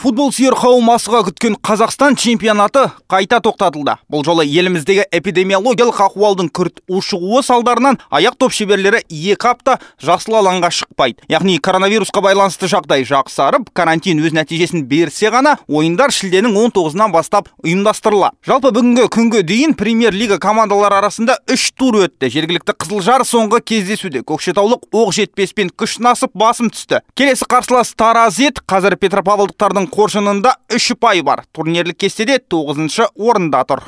футбол сүйер қауым асыға күткен қазақстан чемпионаты қайта тоқтатылды бұл жолы еліміздегі эпидемиологиялық ахуалдың күрт ұшығуы салдарынан аяқ топ шеберлері екі апта жасыл алаңға шықпайды яғни коронавирусқа байланысты жағдай жақсарып карантин өз нәтижесін берсе ғана ойындар шілденің 19-нан бастап ұйымдастырылады жалпы бүгінгі күнге дейін премьер лига командалары арасында үш тур өтті жергілікті қызылжар соңғы кездесуде көкшетаулық оқ жетпеспен күш насып басым түсті келесі қарсылас таразет қазір петропавлдықтардың қоржынында үш ұпай бар турнирлік кестеде тоғызыншы орында тұр